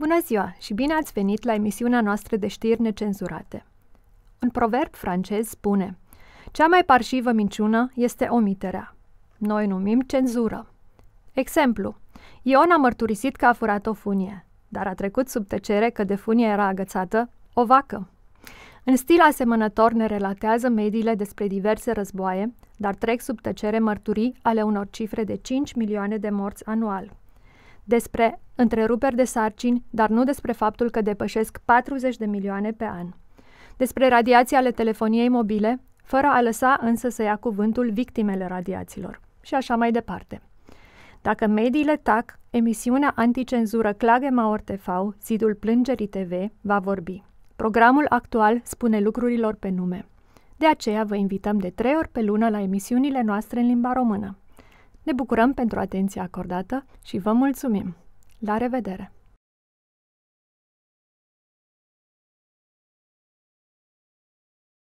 Bună ziua și bine ați venit la emisiunea noastră de știri necenzurate. Un proverb francez spune Cea mai parșivă minciună este omiterea. Noi numim cenzură. Exemplu, Ion a mărturisit că a furat o funie, dar a trecut sub tăcere că de funie era agățată o vacă. În stil asemănător ne relatează mediile despre diverse războaie, dar trec sub tăcere mărturii ale unor cifre de 5 milioane de morți anual despre întreruperi de sarcini, dar nu despre faptul că depășesc 40 de milioane pe an. Despre radiații ale telefoniei mobile, fără a lăsa însă să ia cuvântul victimele radiaților. Și așa mai departe. Dacă mediile tac, emisiunea anticenzură Clagema TV, zidul Plângerii TV, va vorbi. Programul actual spune lucrurilor pe nume. De aceea vă invităm de trei ori pe lună la emisiunile noastre în limba română. Ne bucurăm pentru atenția acordată și vă mulțumim! La revedere!